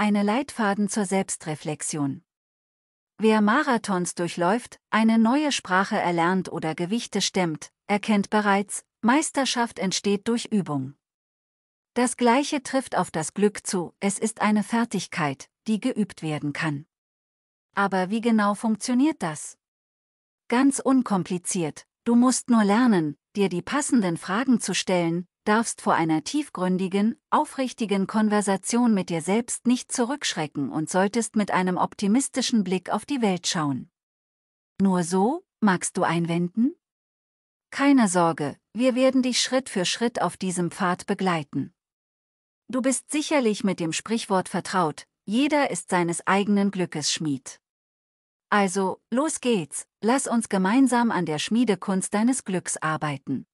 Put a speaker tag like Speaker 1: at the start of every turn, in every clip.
Speaker 1: eine Leitfaden zur Selbstreflexion. Wer Marathons durchläuft, eine neue Sprache erlernt oder Gewichte stemmt, erkennt bereits, Meisterschaft entsteht durch Übung. Das Gleiche trifft auf das Glück zu, es ist eine Fertigkeit, die geübt werden kann. Aber wie genau funktioniert das? Ganz unkompliziert, du musst nur lernen, dir die passenden Fragen zu stellen, darfst vor einer tiefgründigen, aufrichtigen Konversation mit dir selbst nicht zurückschrecken und solltest mit einem optimistischen Blick auf die Welt schauen. Nur so, magst du einwenden? Keine Sorge, wir werden dich Schritt für Schritt auf diesem Pfad begleiten. Du bist sicherlich mit dem Sprichwort vertraut, jeder ist seines eigenen Glückes Schmied. Also, los geht's, lass uns gemeinsam an der Schmiedekunst deines Glücks arbeiten.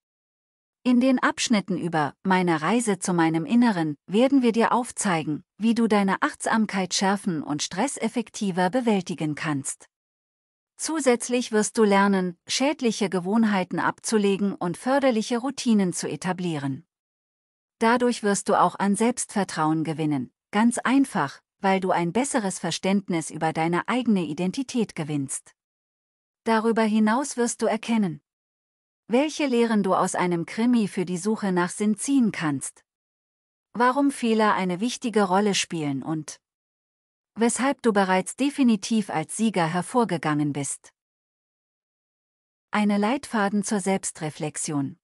Speaker 1: In den Abschnitten über meine Reise zu meinem Inneren werden wir dir aufzeigen, wie du deine Achtsamkeit schärfen und Stress effektiver bewältigen kannst. Zusätzlich wirst du lernen, schädliche Gewohnheiten abzulegen und förderliche Routinen zu etablieren. Dadurch wirst du auch an Selbstvertrauen gewinnen, ganz einfach, weil du ein besseres Verständnis über deine eigene Identität gewinnst. Darüber hinaus wirst du erkennen, welche Lehren du aus einem Krimi für die Suche nach Sinn ziehen kannst. Warum Fehler eine wichtige Rolle spielen und weshalb du bereits definitiv als Sieger hervorgegangen bist. Eine Leitfaden zur Selbstreflexion.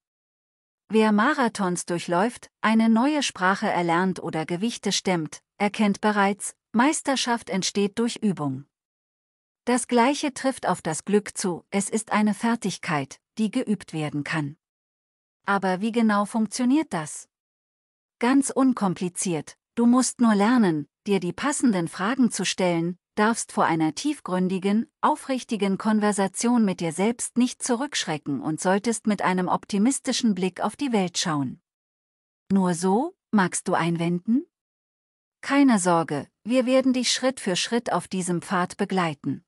Speaker 1: Wer Marathons durchläuft, eine neue Sprache erlernt oder Gewichte stemmt, erkennt bereits, Meisterschaft entsteht durch Übung. Das Gleiche trifft auf das Glück zu, es ist eine Fertigkeit, die geübt werden kann. Aber wie genau funktioniert das? Ganz unkompliziert, du musst nur lernen, dir die passenden Fragen zu stellen, darfst vor einer tiefgründigen, aufrichtigen Konversation mit dir selbst nicht zurückschrecken und solltest mit einem optimistischen Blick auf die Welt schauen. Nur so, magst du einwenden? Keine Sorge, wir werden dich Schritt für Schritt auf diesem Pfad begleiten.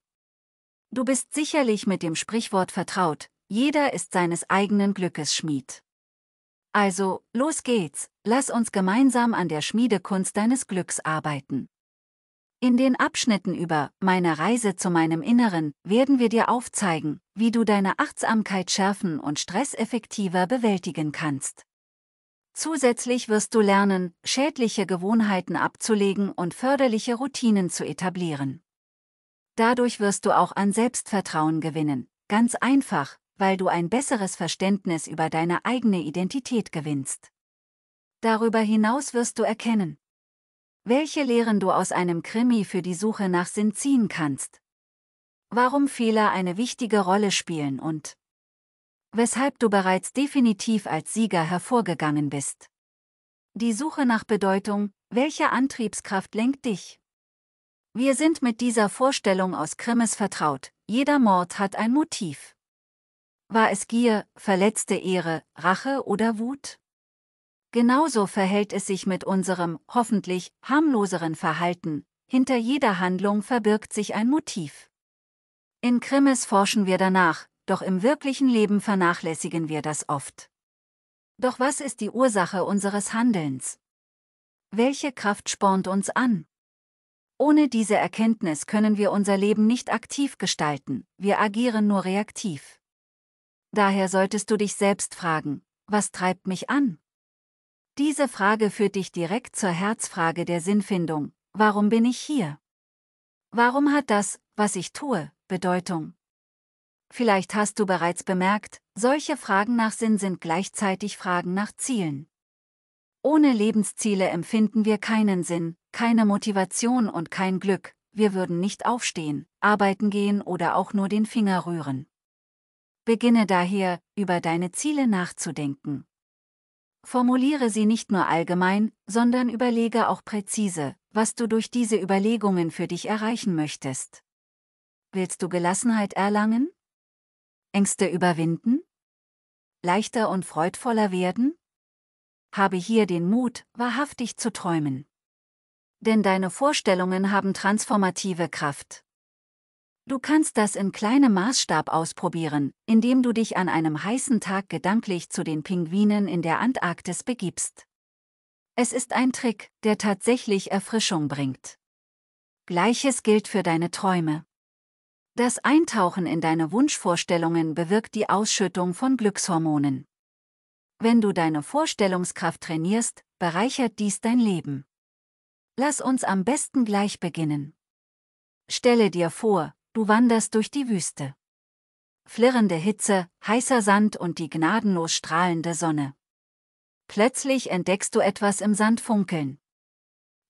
Speaker 1: Du bist sicherlich mit dem Sprichwort vertraut, jeder ist seines eigenen Glückes Schmied. Also, los geht's, lass uns gemeinsam an der Schmiedekunst deines Glücks arbeiten. In den Abschnitten über meine Reise zu meinem Inneren werden wir dir aufzeigen, wie du deine Achtsamkeit schärfen und Stress effektiver bewältigen kannst. Zusätzlich wirst du lernen, schädliche Gewohnheiten abzulegen und förderliche Routinen zu etablieren. Dadurch wirst du auch an Selbstvertrauen gewinnen, ganz einfach, weil du ein besseres Verständnis über deine eigene Identität gewinnst. Darüber hinaus wirst du erkennen, welche Lehren du aus einem Krimi für die Suche nach Sinn ziehen kannst, warum Fehler eine wichtige Rolle spielen und weshalb du bereits definitiv als Sieger hervorgegangen bist. Die Suche nach Bedeutung, welche Antriebskraft lenkt dich? Wir sind mit dieser Vorstellung aus Krimis vertraut, jeder Mord hat ein Motiv. War es Gier, verletzte Ehre, Rache oder Wut? Genauso verhält es sich mit unserem, hoffentlich, harmloseren Verhalten, hinter jeder Handlung verbirgt sich ein Motiv. In Krimis forschen wir danach, doch im wirklichen Leben vernachlässigen wir das oft. Doch was ist die Ursache unseres Handelns? Welche Kraft spornt uns an? Ohne diese Erkenntnis können wir unser Leben nicht aktiv gestalten, wir agieren nur reaktiv. Daher solltest du dich selbst fragen, was treibt mich an? Diese Frage führt dich direkt zur Herzfrage der Sinnfindung, warum bin ich hier? Warum hat das, was ich tue, Bedeutung? Vielleicht hast du bereits bemerkt, solche Fragen nach Sinn sind gleichzeitig Fragen nach Zielen. Ohne Lebensziele empfinden wir keinen Sinn, keine Motivation und kein Glück, wir würden nicht aufstehen, arbeiten gehen oder auch nur den Finger rühren. Beginne daher, über deine Ziele nachzudenken. Formuliere sie nicht nur allgemein, sondern überlege auch präzise, was du durch diese Überlegungen für dich erreichen möchtest. Willst du Gelassenheit erlangen? Ängste überwinden? Leichter und freudvoller werden? Habe hier den Mut, wahrhaftig zu träumen denn deine Vorstellungen haben transformative Kraft. Du kannst das in kleinem Maßstab ausprobieren, indem du dich an einem heißen Tag gedanklich zu den Pinguinen in der Antarktis begibst. Es ist ein Trick, der tatsächlich Erfrischung bringt. Gleiches gilt für deine Träume. Das Eintauchen in deine Wunschvorstellungen bewirkt die Ausschüttung von Glückshormonen. Wenn du deine Vorstellungskraft trainierst, bereichert dies dein Leben. Lass uns am besten gleich beginnen. Stelle dir vor, du wanderst durch die Wüste. Flirrende Hitze, heißer Sand und die gnadenlos strahlende Sonne. Plötzlich entdeckst du etwas im Sand funkeln.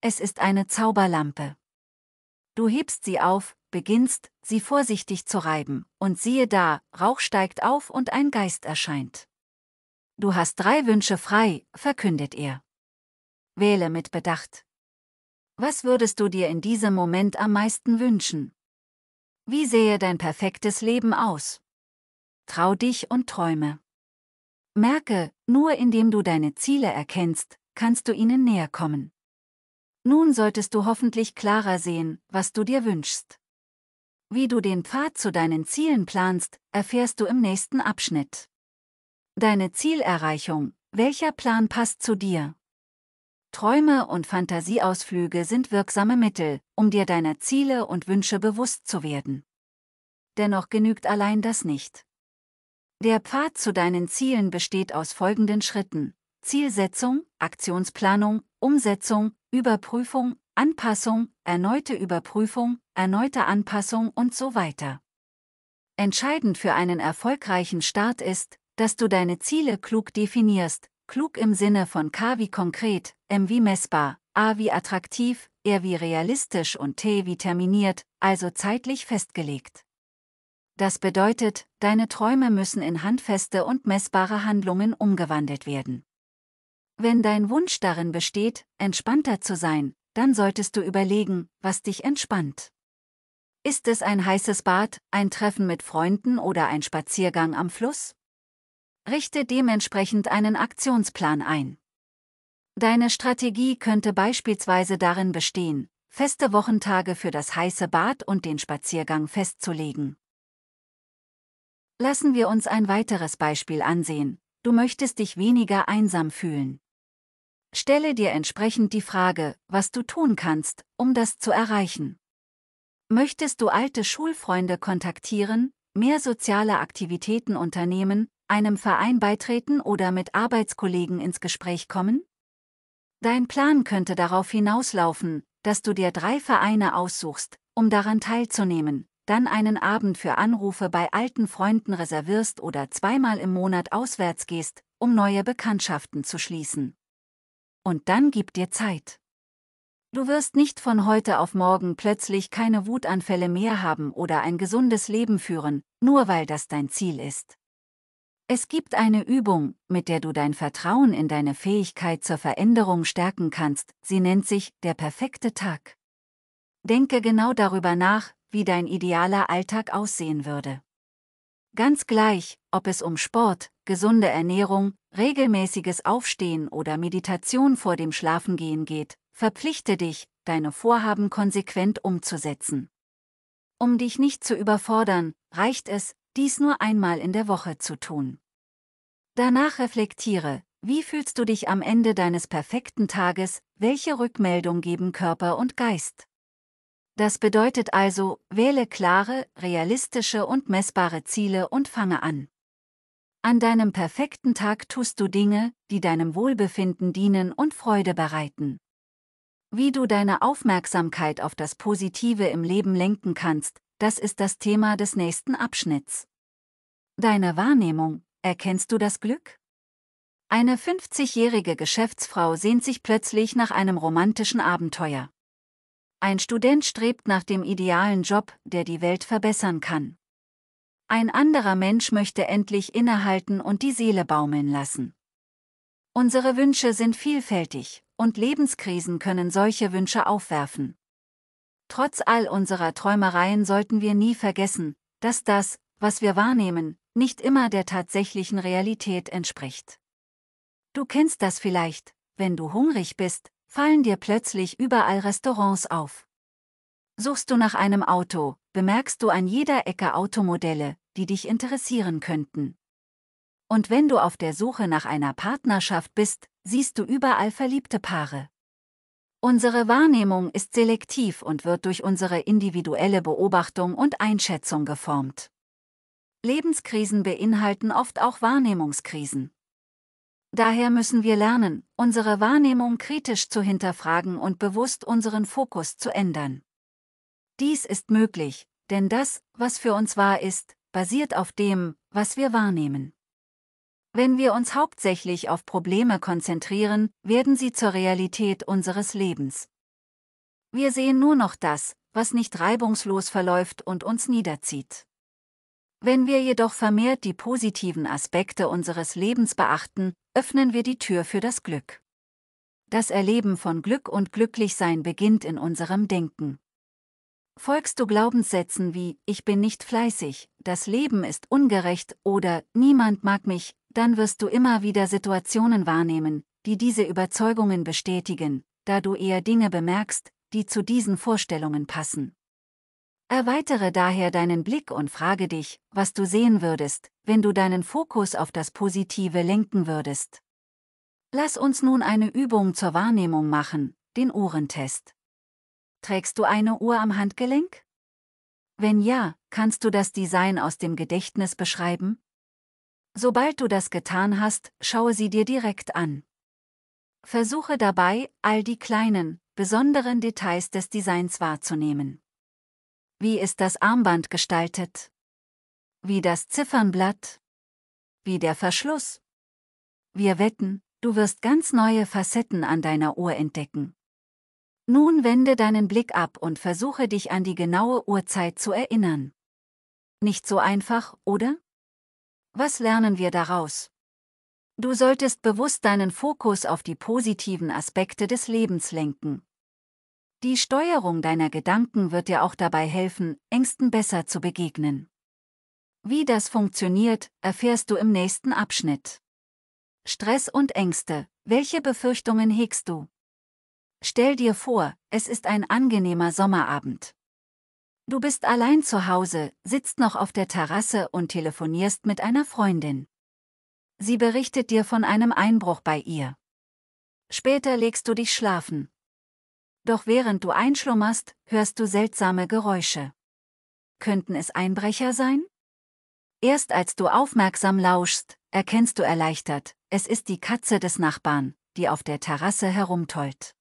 Speaker 1: Es ist eine Zauberlampe. Du hebst sie auf, beginnst, sie vorsichtig zu reiben, und siehe da, Rauch steigt auf und ein Geist erscheint. Du hast drei Wünsche frei, verkündet er. Wähle mit Bedacht. Was würdest du dir in diesem Moment am meisten wünschen? Wie sehe dein perfektes Leben aus? Trau dich und träume. Merke, nur indem du deine Ziele erkennst, kannst du ihnen näher kommen. Nun solltest du hoffentlich klarer sehen, was du dir wünschst. Wie du den Pfad zu deinen Zielen planst, erfährst du im nächsten Abschnitt. Deine Zielerreichung, welcher Plan passt zu dir? Träume und Fantasieausflüge sind wirksame Mittel, um dir deiner Ziele und Wünsche bewusst zu werden. Dennoch genügt allein das nicht. Der Pfad zu deinen Zielen besteht aus folgenden Schritten. Zielsetzung, Aktionsplanung, Umsetzung, Überprüfung, Anpassung, erneute Überprüfung, erneute Anpassung und so weiter. Entscheidend für einen erfolgreichen Start ist, dass du deine Ziele klug definierst, Klug im Sinne von K wie konkret, M wie messbar, A wie attraktiv, R wie realistisch und T wie terminiert, also zeitlich festgelegt. Das bedeutet, deine Träume müssen in handfeste und messbare Handlungen umgewandelt werden. Wenn dein Wunsch darin besteht, entspannter zu sein, dann solltest du überlegen, was dich entspannt. Ist es ein heißes Bad, ein Treffen mit Freunden oder ein Spaziergang am Fluss? Richte dementsprechend einen Aktionsplan ein. Deine Strategie könnte beispielsweise darin bestehen, feste Wochentage für das heiße Bad und den Spaziergang festzulegen. Lassen wir uns ein weiteres Beispiel ansehen. Du möchtest dich weniger einsam fühlen. Stelle dir entsprechend die Frage, was du tun kannst, um das zu erreichen. Möchtest du alte Schulfreunde kontaktieren, mehr soziale Aktivitäten unternehmen, einem Verein beitreten oder mit Arbeitskollegen ins Gespräch kommen? Dein Plan könnte darauf hinauslaufen, dass du dir drei Vereine aussuchst, um daran teilzunehmen, dann einen Abend für Anrufe bei alten Freunden reservierst oder zweimal im Monat auswärts gehst, um neue Bekanntschaften zu schließen. Und dann gib dir Zeit. Du wirst nicht von heute auf morgen plötzlich keine Wutanfälle mehr haben oder ein gesundes Leben führen, nur weil das dein Ziel ist. Es gibt eine Übung, mit der du dein Vertrauen in deine Fähigkeit zur Veränderung stärken kannst, sie nennt sich der perfekte Tag. Denke genau darüber nach, wie dein idealer Alltag aussehen würde. Ganz gleich, ob es um Sport, gesunde Ernährung, regelmäßiges Aufstehen oder Meditation vor dem Schlafengehen geht, verpflichte dich, deine Vorhaben konsequent umzusetzen. Um dich nicht zu überfordern, reicht es, dies nur einmal in der Woche zu tun. Danach reflektiere, wie fühlst du dich am Ende deines perfekten Tages, welche Rückmeldung geben Körper und Geist? Das bedeutet also, wähle klare, realistische und messbare Ziele und fange an. An deinem perfekten Tag tust du Dinge, die deinem Wohlbefinden dienen und Freude bereiten. Wie du deine Aufmerksamkeit auf das Positive im Leben lenken kannst, das ist das Thema des nächsten Abschnitts. Deine Wahrnehmung, erkennst du das Glück? Eine 50-jährige Geschäftsfrau sehnt sich plötzlich nach einem romantischen Abenteuer. Ein Student strebt nach dem idealen Job, der die Welt verbessern kann. Ein anderer Mensch möchte endlich innehalten und die Seele baumeln lassen. Unsere Wünsche sind vielfältig, und Lebenskrisen können solche Wünsche aufwerfen. Trotz all unserer Träumereien sollten wir nie vergessen, dass das, was wir wahrnehmen, nicht immer der tatsächlichen Realität entspricht. Du kennst das vielleicht, wenn du hungrig bist, fallen dir plötzlich überall Restaurants auf. Suchst du nach einem Auto, bemerkst du an jeder Ecke Automodelle, die dich interessieren könnten. Und wenn du auf der Suche nach einer Partnerschaft bist, siehst du überall verliebte Paare. Unsere Wahrnehmung ist selektiv und wird durch unsere individuelle Beobachtung und Einschätzung geformt. Lebenskrisen beinhalten oft auch Wahrnehmungskrisen. Daher müssen wir lernen, unsere Wahrnehmung kritisch zu hinterfragen und bewusst unseren Fokus zu ändern. Dies ist möglich, denn das, was für uns wahr ist, basiert auf dem, was wir wahrnehmen. Wenn wir uns hauptsächlich auf Probleme konzentrieren, werden sie zur Realität unseres Lebens. Wir sehen nur noch das, was nicht reibungslos verläuft und uns niederzieht. Wenn wir jedoch vermehrt die positiven Aspekte unseres Lebens beachten, öffnen wir die Tür für das Glück. Das Erleben von Glück und Glücklichsein beginnt in unserem Denken. Folgst du Glaubenssätzen wie Ich bin nicht fleißig, das Leben ist ungerecht oder Niemand mag mich, dann wirst du immer wieder Situationen wahrnehmen, die diese Überzeugungen bestätigen, da du eher Dinge bemerkst, die zu diesen Vorstellungen passen. Erweitere daher deinen Blick und frage dich, was du sehen würdest, wenn du deinen Fokus auf das Positive lenken würdest. Lass uns nun eine Übung zur Wahrnehmung machen, den Uhrentest. Trägst du eine Uhr am Handgelenk? Wenn ja, kannst du das Design aus dem Gedächtnis beschreiben? Sobald du das getan hast, schaue sie dir direkt an. Versuche dabei, all die kleinen, besonderen Details des Designs wahrzunehmen. Wie ist das Armband gestaltet? Wie das Ziffernblatt? Wie der Verschluss? Wir wetten, du wirst ganz neue Facetten an deiner Uhr entdecken. Nun wende deinen Blick ab und versuche dich an die genaue Uhrzeit zu erinnern. Nicht so einfach, oder? Was lernen wir daraus? Du solltest bewusst deinen Fokus auf die positiven Aspekte des Lebens lenken. Die Steuerung deiner Gedanken wird dir auch dabei helfen, Ängsten besser zu begegnen. Wie das funktioniert, erfährst du im nächsten Abschnitt. Stress und Ängste. Welche Befürchtungen hegst du? Stell dir vor, es ist ein angenehmer Sommerabend. Du bist allein zu Hause, sitzt noch auf der Terrasse und telefonierst mit einer Freundin. Sie berichtet dir von einem Einbruch bei ihr. Später legst du dich schlafen. Doch während du einschlummerst, hörst du seltsame Geräusche. Könnten es Einbrecher sein? Erst als du aufmerksam lauschst, erkennst du erleichtert, es ist die Katze des Nachbarn, die auf der Terrasse herumtollt.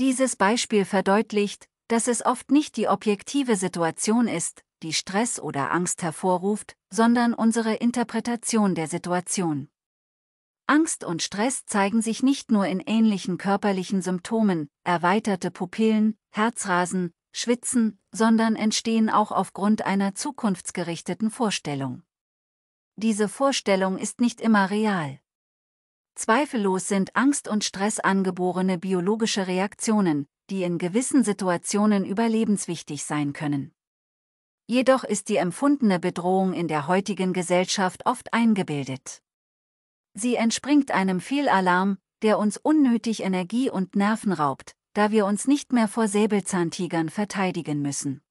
Speaker 1: Dieses Beispiel verdeutlicht, dass es oft nicht die objektive Situation ist, die Stress oder Angst hervorruft, sondern unsere Interpretation der Situation. Angst und Stress zeigen sich nicht nur in ähnlichen körperlichen Symptomen, erweiterte Pupillen, Herzrasen, Schwitzen, sondern entstehen auch aufgrund einer zukunftsgerichteten Vorstellung. Diese Vorstellung ist nicht immer real. Zweifellos sind Angst und Stress angeborene biologische Reaktionen, die in gewissen Situationen überlebenswichtig sein können. Jedoch ist die empfundene Bedrohung in der heutigen Gesellschaft oft eingebildet. Sie entspringt einem Fehlalarm, der uns unnötig Energie und Nerven raubt, da wir uns nicht mehr vor Säbelzahntigern verteidigen müssen.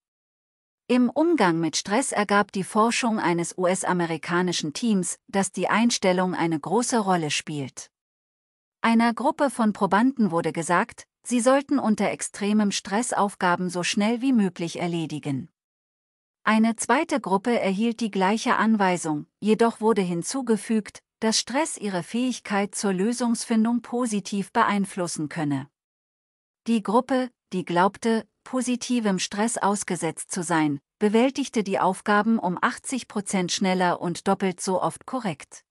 Speaker 1: Im Umgang mit Stress ergab die Forschung eines US-amerikanischen Teams, dass die Einstellung eine große Rolle spielt. Einer Gruppe von Probanden wurde gesagt, sie sollten unter extremem Stress Aufgaben so schnell wie möglich erledigen. Eine zweite Gruppe erhielt die gleiche Anweisung, jedoch wurde hinzugefügt, dass Stress ihre Fähigkeit zur Lösungsfindung positiv beeinflussen könne. Die Gruppe, die glaubte, positivem Stress ausgesetzt zu sein, bewältigte die Aufgaben um 80 schneller und doppelt so oft korrekt.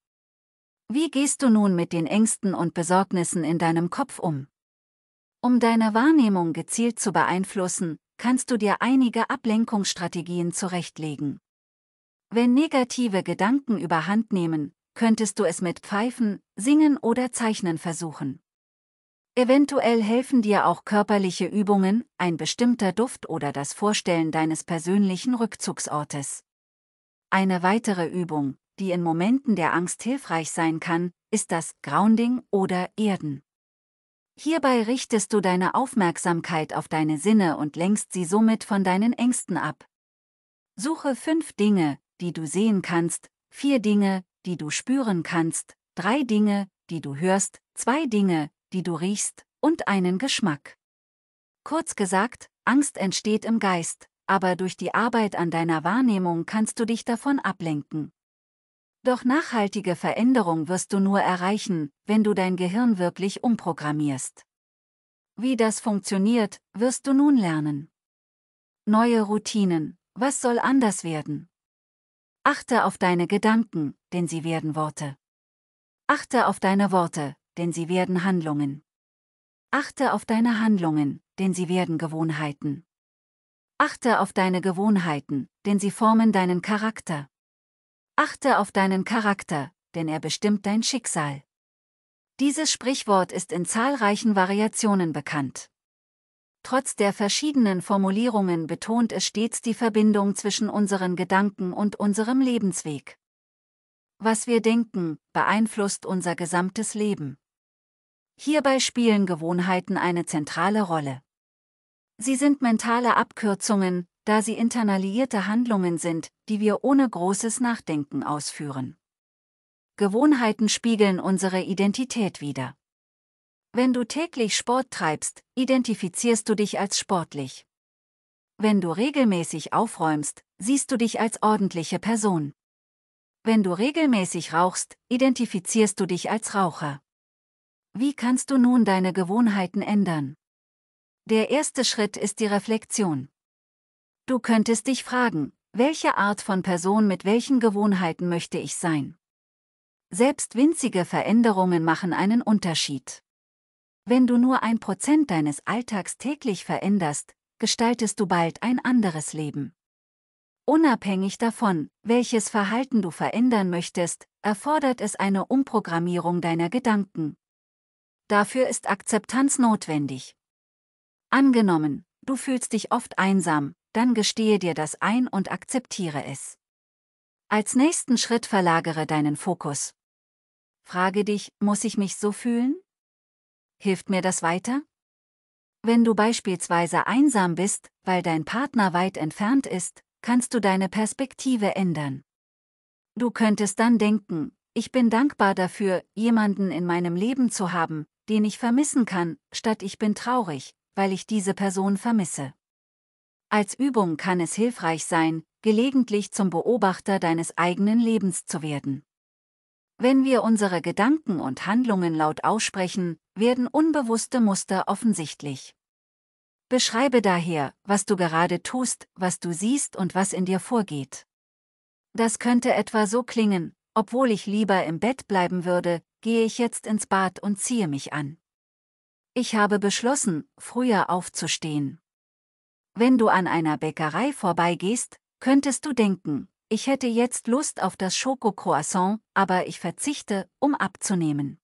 Speaker 1: Wie gehst du nun mit den Ängsten und Besorgnissen in deinem Kopf um? Um deine Wahrnehmung gezielt zu beeinflussen, kannst du dir einige Ablenkungsstrategien zurechtlegen. Wenn negative Gedanken überhand nehmen, könntest du es mit Pfeifen, Singen oder Zeichnen versuchen. Eventuell helfen dir auch körperliche Übungen, ein bestimmter Duft oder das Vorstellen deines persönlichen Rückzugsortes. Eine weitere Übung, die in Momenten der Angst hilfreich sein kann, ist das Grounding oder Erden. Hierbei richtest du deine Aufmerksamkeit auf deine Sinne und lenkst sie somit von deinen Ängsten ab. Suche fünf Dinge, die du sehen kannst, vier Dinge, die du spüren kannst, drei Dinge, die du hörst, zwei Dinge, die du riechst, und einen Geschmack. Kurz gesagt, Angst entsteht im Geist, aber durch die Arbeit an deiner Wahrnehmung kannst du dich davon ablenken. Doch nachhaltige Veränderung wirst du nur erreichen, wenn du dein Gehirn wirklich umprogrammierst. Wie das funktioniert, wirst du nun lernen. Neue Routinen, was soll anders werden? Achte auf deine Gedanken, denn sie werden Worte. Achte auf deine Worte, denn sie werden Handlungen. Achte auf deine Handlungen, denn sie werden Gewohnheiten. Achte auf deine Gewohnheiten, denn sie formen deinen Charakter. Achte auf deinen Charakter, denn er bestimmt dein Schicksal. Dieses Sprichwort ist in zahlreichen Variationen bekannt. Trotz der verschiedenen Formulierungen betont es stets die Verbindung zwischen unseren Gedanken und unserem Lebensweg. Was wir denken, beeinflusst unser gesamtes Leben. Hierbei spielen Gewohnheiten eine zentrale Rolle. Sie sind mentale Abkürzungen, da sie internalisierte Handlungen sind, die wir ohne großes Nachdenken ausführen. Gewohnheiten spiegeln unsere Identität wider. Wenn du täglich Sport treibst, identifizierst du dich als sportlich. Wenn du regelmäßig aufräumst, siehst du dich als ordentliche Person. Wenn du regelmäßig rauchst, identifizierst du dich als Raucher. Wie kannst du nun deine Gewohnheiten ändern? Der erste Schritt ist die Reflexion. Du könntest dich fragen, welche Art von Person mit welchen Gewohnheiten möchte ich sein? Selbst winzige Veränderungen machen einen Unterschied. Wenn du nur ein Prozent deines Alltags täglich veränderst, gestaltest du bald ein anderes Leben. Unabhängig davon, welches Verhalten du verändern möchtest, erfordert es eine Umprogrammierung deiner Gedanken, Dafür ist Akzeptanz notwendig. Angenommen, du fühlst dich oft einsam, dann gestehe dir das ein und akzeptiere es. Als nächsten Schritt verlagere deinen Fokus. Frage dich, muss ich mich so fühlen? Hilft mir das weiter? Wenn du beispielsweise einsam bist, weil dein Partner weit entfernt ist, kannst du deine Perspektive ändern. Du könntest dann denken, ich bin dankbar dafür, jemanden in meinem Leben zu haben, den ich vermissen kann, statt ich bin traurig, weil ich diese Person vermisse. Als Übung kann es hilfreich sein, gelegentlich zum Beobachter deines eigenen Lebens zu werden. Wenn wir unsere Gedanken und Handlungen laut aussprechen, werden unbewusste Muster offensichtlich. Beschreibe daher, was du gerade tust, was du siehst und was in dir vorgeht. Das könnte etwa so klingen, obwohl ich lieber im Bett bleiben würde, gehe ich jetzt ins Bad und ziehe mich an. Ich habe beschlossen, früher aufzustehen. Wenn du an einer Bäckerei vorbeigehst, könntest du denken, ich hätte jetzt Lust auf das Schokocroissant, aber ich verzichte, um abzunehmen.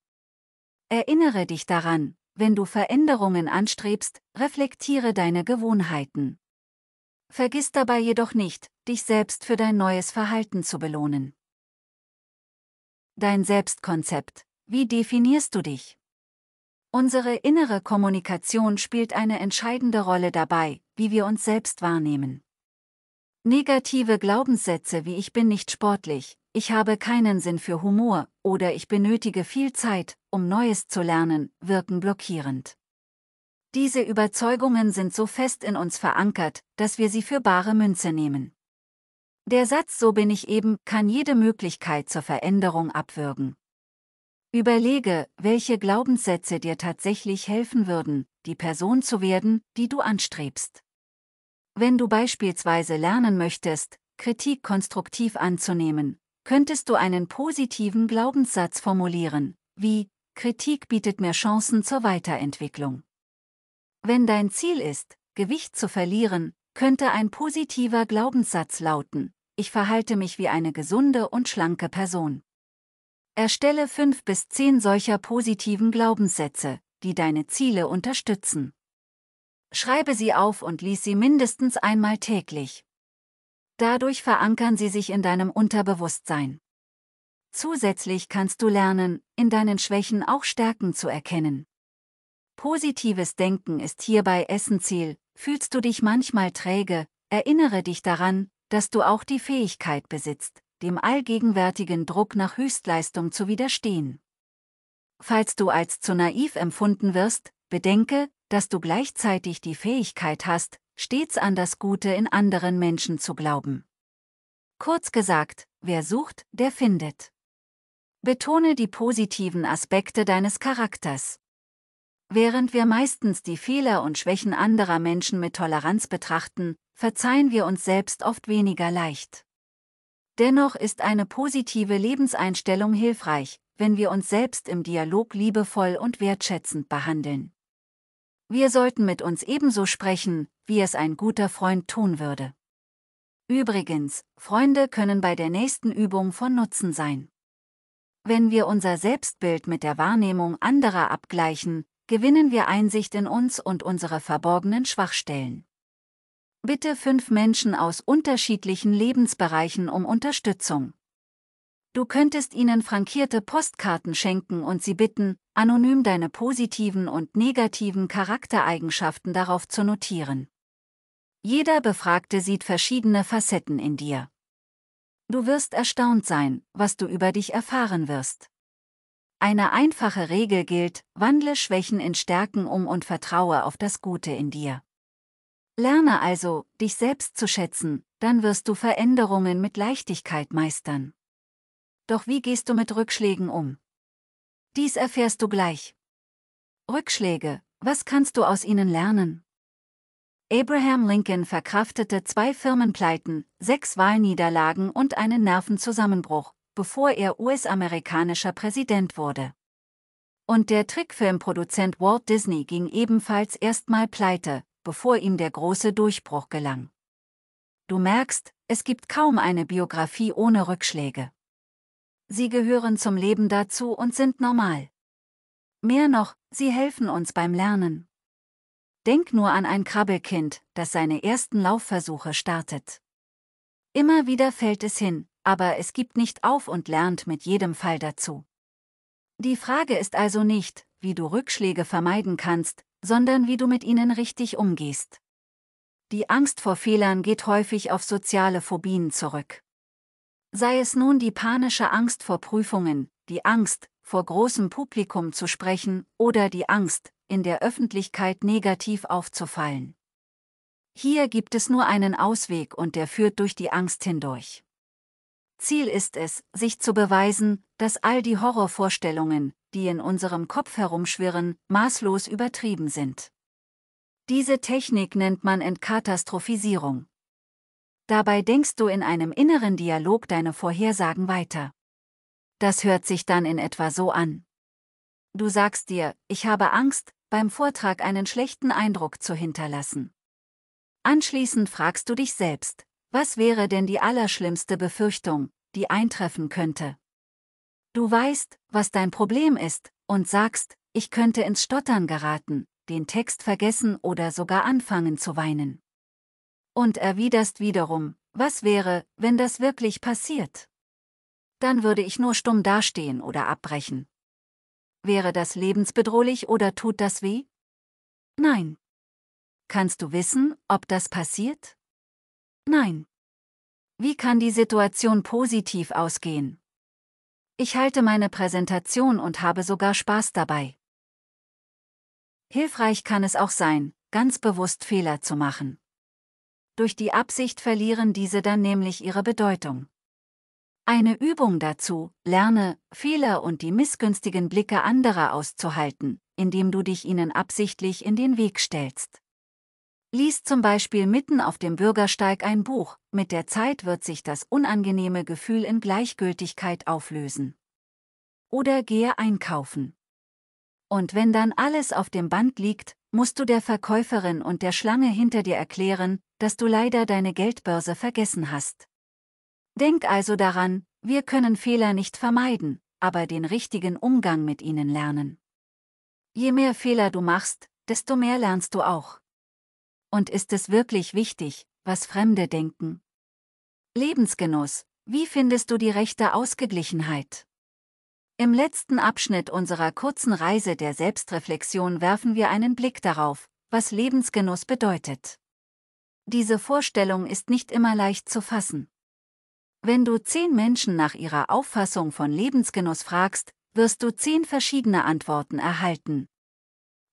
Speaker 1: Erinnere dich daran, wenn du Veränderungen anstrebst, reflektiere deine Gewohnheiten. Vergiss dabei jedoch nicht, dich selbst für dein neues Verhalten zu belohnen. Dein Selbstkonzept wie definierst du dich? Unsere innere Kommunikation spielt eine entscheidende Rolle dabei, wie wir uns selbst wahrnehmen. Negative Glaubenssätze wie ich bin nicht sportlich, ich habe keinen Sinn für Humor oder ich benötige viel Zeit, um Neues zu lernen, wirken blockierend. Diese Überzeugungen sind so fest in uns verankert, dass wir sie für bare Münze nehmen. Der Satz So bin ich eben kann jede Möglichkeit zur Veränderung abwürgen. Überlege, welche Glaubenssätze dir tatsächlich helfen würden, die Person zu werden, die du anstrebst. Wenn du beispielsweise lernen möchtest, Kritik konstruktiv anzunehmen, könntest du einen positiven Glaubenssatz formulieren, wie Kritik bietet mir Chancen zur Weiterentwicklung. Wenn dein Ziel ist, Gewicht zu verlieren, könnte ein positiver Glaubenssatz lauten, ich verhalte mich wie eine gesunde und schlanke Person. Erstelle fünf bis zehn solcher positiven Glaubenssätze, die deine Ziele unterstützen. Schreibe sie auf und lies sie mindestens einmal täglich. Dadurch verankern sie sich in deinem Unterbewusstsein. Zusätzlich kannst du lernen, in deinen Schwächen auch Stärken zu erkennen. Positives Denken ist hierbei Essenziel, fühlst du dich manchmal träge, erinnere dich daran, dass du auch die Fähigkeit besitzt, dem allgegenwärtigen Druck nach Höchstleistung zu widerstehen. Falls du als zu naiv empfunden wirst, bedenke, dass du gleichzeitig die Fähigkeit hast, stets an das Gute in anderen Menschen zu glauben. Kurz gesagt, wer sucht, der findet. Betone die positiven Aspekte deines Charakters. Während wir meistens die Fehler und Schwächen anderer Menschen mit Toleranz betrachten, verzeihen wir uns selbst oft weniger leicht. Dennoch ist eine positive Lebenseinstellung hilfreich, wenn wir uns selbst im Dialog liebevoll und wertschätzend behandeln. Wir sollten mit uns ebenso sprechen, wie es ein guter Freund tun würde. Übrigens, Freunde können bei der nächsten Übung von Nutzen sein. Wenn wir unser Selbstbild mit der Wahrnehmung anderer abgleichen, gewinnen wir Einsicht in uns und unsere verborgenen Schwachstellen. Bitte fünf Menschen aus unterschiedlichen Lebensbereichen um Unterstützung. Du könntest ihnen frankierte Postkarten schenken und sie bitten, anonym deine positiven und negativen Charaktereigenschaften darauf zu notieren. Jeder Befragte sieht verschiedene Facetten in dir. Du wirst erstaunt sein, was du über dich erfahren wirst. Eine einfache Regel gilt, wandle Schwächen in Stärken um und vertraue auf das Gute in dir. Lerne also, dich selbst zu schätzen, dann wirst du Veränderungen mit Leichtigkeit meistern. Doch wie gehst du mit Rückschlägen um? Dies erfährst du gleich. Rückschläge, was kannst du aus ihnen lernen? Abraham Lincoln verkraftete zwei Firmenpleiten, sechs Wahlniederlagen und einen Nervenzusammenbruch, bevor er US-amerikanischer Präsident wurde. Und der Trickfilmproduzent Walt Disney ging ebenfalls erstmal pleite, bevor ihm der große Durchbruch gelang. Du merkst, es gibt kaum eine Biografie ohne Rückschläge. Sie gehören zum Leben dazu und sind normal. Mehr noch, sie helfen uns beim Lernen. Denk nur an ein Krabbelkind, das seine ersten Laufversuche startet. Immer wieder fällt es hin, aber es gibt nicht auf und lernt mit jedem Fall dazu. Die Frage ist also nicht, wie du Rückschläge vermeiden kannst, sondern wie du mit ihnen richtig umgehst. Die Angst vor Fehlern geht häufig auf soziale Phobien zurück. Sei es nun die panische Angst vor Prüfungen, die Angst, vor großem Publikum zu sprechen oder die Angst, in der Öffentlichkeit negativ aufzufallen. Hier gibt es nur einen Ausweg und der führt durch die Angst hindurch. Ziel ist es, sich zu beweisen, dass all die Horrorvorstellungen, die in unserem Kopf herumschwirren, maßlos übertrieben sind. Diese Technik nennt man Entkatastrophisierung. Dabei denkst du in einem inneren Dialog deine Vorhersagen weiter. Das hört sich dann in etwa so an. Du sagst dir, ich habe Angst, beim Vortrag einen schlechten Eindruck zu hinterlassen. Anschließend fragst du dich selbst, was wäre denn die allerschlimmste Befürchtung, die eintreffen könnte? Du weißt, was dein Problem ist, und sagst, ich könnte ins Stottern geraten, den Text vergessen oder sogar anfangen zu weinen. Und erwiderst wiederum, was wäre, wenn das wirklich passiert? Dann würde ich nur stumm dastehen oder abbrechen. Wäre das lebensbedrohlich oder tut das weh? Nein. Kannst du wissen, ob das passiert? Nein. Wie kann die Situation positiv ausgehen? Ich halte meine Präsentation und habe sogar Spaß dabei. Hilfreich kann es auch sein, ganz bewusst Fehler zu machen. Durch die Absicht verlieren diese dann nämlich ihre Bedeutung. Eine Übung dazu, lerne, Fehler und die missgünstigen Blicke anderer auszuhalten, indem du dich ihnen absichtlich in den Weg stellst. Lies zum Beispiel mitten auf dem Bürgersteig ein Buch, mit der Zeit wird sich das unangenehme Gefühl in Gleichgültigkeit auflösen. Oder gehe einkaufen. Und wenn dann alles auf dem Band liegt, musst du der Verkäuferin und der Schlange hinter dir erklären, dass du leider deine Geldbörse vergessen hast. Denk also daran, wir können Fehler nicht vermeiden, aber den richtigen Umgang mit ihnen lernen. Je mehr Fehler du machst, desto mehr lernst du auch. Und ist es wirklich wichtig, was Fremde denken? Lebensgenuss, wie findest du die rechte Ausgeglichenheit? Im letzten Abschnitt unserer kurzen Reise der Selbstreflexion werfen wir einen Blick darauf, was Lebensgenuss bedeutet. Diese Vorstellung ist nicht immer leicht zu fassen. Wenn du zehn Menschen nach ihrer Auffassung von Lebensgenuss fragst, wirst du zehn verschiedene Antworten erhalten,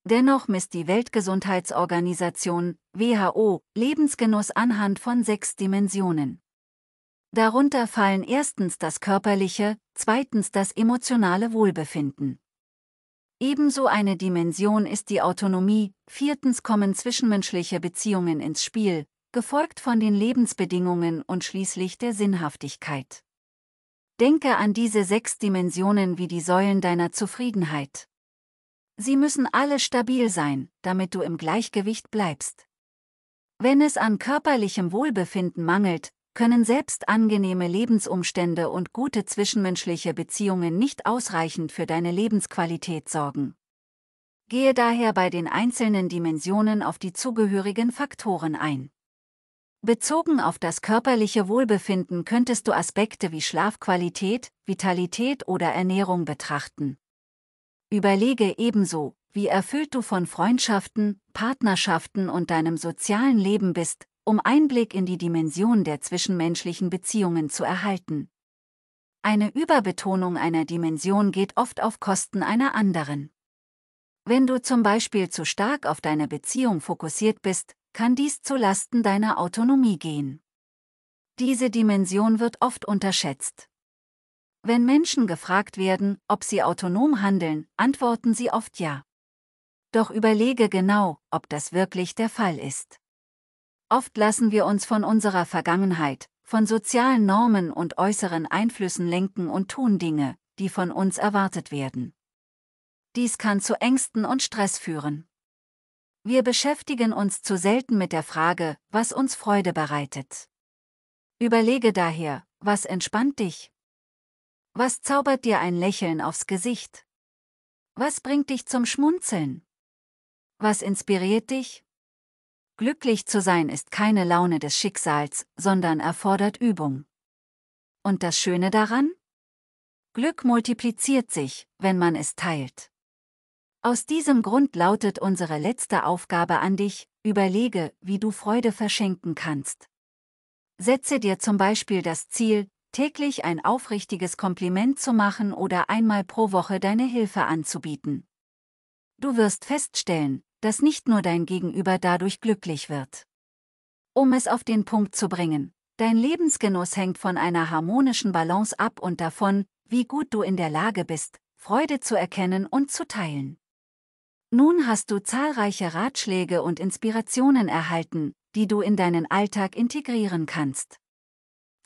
Speaker 1: Dennoch misst die Weltgesundheitsorganisation WHO Lebensgenuss anhand von sechs Dimensionen. Darunter fallen erstens das körperliche, zweitens das emotionale Wohlbefinden. Ebenso eine Dimension ist die Autonomie, viertens kommen zwischenmenschliche Beziehungen ins Spiel, gefolgt von den Lebensbedingungen und schließlich der Sinnhaftigkeit. Denke an diese sechs Dimensionen wie die Säulen deiner Zufriedenheit. Sie müssen alle stabil sein, damit du im Gleichgewicht bleibst. Wenn es an körperlichem Wohlbefinden mangelt, können selbst angenehme Lebensumstände und gute zwischenmenschliche Beziehungen nicht ausreichend für deine Lebensqualität sorgen. Gehe daher bei den einzelnen Dimensionen auf die zugehörigen Faktoren ein. Bezogen auf das körperliche Wohlbefinden könntest du Aspekte wie Schlafqualität, Vitalität oder Ernährung betrachten. Überlege ebenso, wie erfüllt du von Freundschaften, Partnerschaften und deinem sozialen Leben bist, um Einblick in die Dimension der zwischenmenschlichen Beziehungen zu erhalten. Eine Überbetonung einer Dimension geht oft auf Kosten einer anderen. Wenn du zum Beispiel zu stark auf deine Beziehung fokussiert bist, kann dies zu Lasten deiner Autonomie gehen. Diese Dimension wird oft unterschätzt. Wenn Menschen gefragt werden, ob sie autonom handeln, antworten sie oft ja. Doch überlege genau, ob das wirklich der Fall ist. Oft lassen wir uns von unserer Vergangenheit, von sozialen Normen und äußeren Einflüssen lenken und tun Dinge, die von uns erwartet werden. Dies kann zu Ängsten und Stress führen. Wir beschäftigen uns zu selten mit der Frage, was uns Freude bereitet. Überlege daher, was entspannt dich was zaubert dir ein Lächeln aufs Gesicht? Was bringt dich zum Schmunzeln? Was inspiriert dich? Glücklich zu sein ist keine Laune des Schicksals, sondern erfordert Übung. Und das Schöne daran? Glück multipliziert sich, wenn man es teilt. Aus diesem Grund lautet unsere letzte Aufgabe an dich, überlege, wie du Freude verschenken kannst. Setze dir zum Beispiel das Ziel, täglich ein aufrichtiges Kompliment zu machen oder einmal pro Woche deine Hilfe anzubieten. Du wirst feststellen, dass nicht nur dein Gegenüber dadurch glücklich wird. Um es auf den Punkt zu bringen, dein Lebensgenuss hängt von einer harmonischen Balance ab und davon, wie gut du in der Lage bist, Freude zu erkennen und zu teilen. Nun hast du zahlreiche Ratschläge und Inspirationen erhalten, die du in deinen Alltag integrieren kannst.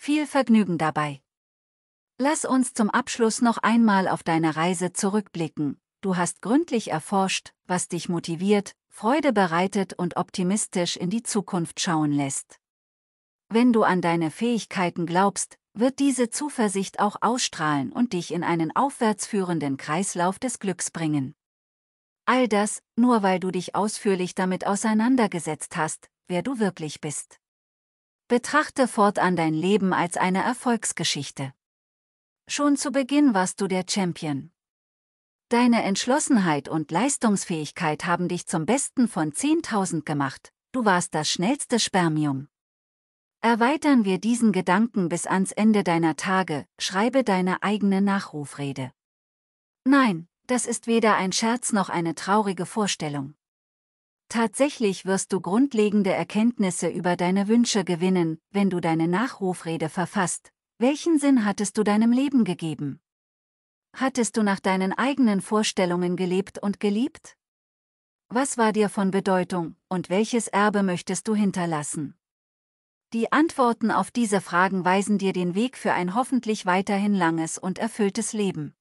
Speaker 1: Viel Vergnügen dabei. Lass uns zum Abschluss noch einmal auf deine Reise zurückblicken. Du hast gründlich erforscht, was dich motiviert, Freude bereitet und optimistisch in die Zukunft schauen lässt. Wenn du an deine Fähigkeiten glaubst, wird diese Zuversicht auch ausstrahlen und dich in einen aufwärtsführenden Kreislauf des Glücks bringen. All das, nur weil du dich ausführlich damit auseinandergesetzt hast, wer du wirklich bist. Betrachte fortan dein Leben als eine Erfolgsgeschichte. Schon zu Beginn warst du der Champion. Deine Entschlossenheit und Leistungsfähigkeit haben dich zum Besten von 10.000 gemacht, du warst das schnellste Spermium. Erweitern wir diesen Gedanken bis ans Ende deiner Tage, schreibe deine eigene Nachrufrede. Nein, das ist weder ein Scherz noch eine traurige Vorstellung. Tatsächlich wirst du grundlegende Erkenntnisse über deine Wünsche gewinnen, wenn du deine Nachrufrede verfasst. Welchen Sinn hattest du deinem Leben gegeben? Hattest du nach deinen eigenen Vorstellungen gelebt und geliebt? Was war dir von Bedeutung und welches Erbe möchtest du hinterlassen? Die Antworten auf diese Fragen weisen dir den Weg für ein hoffentlich weiterhin langes und erfülltes Leben.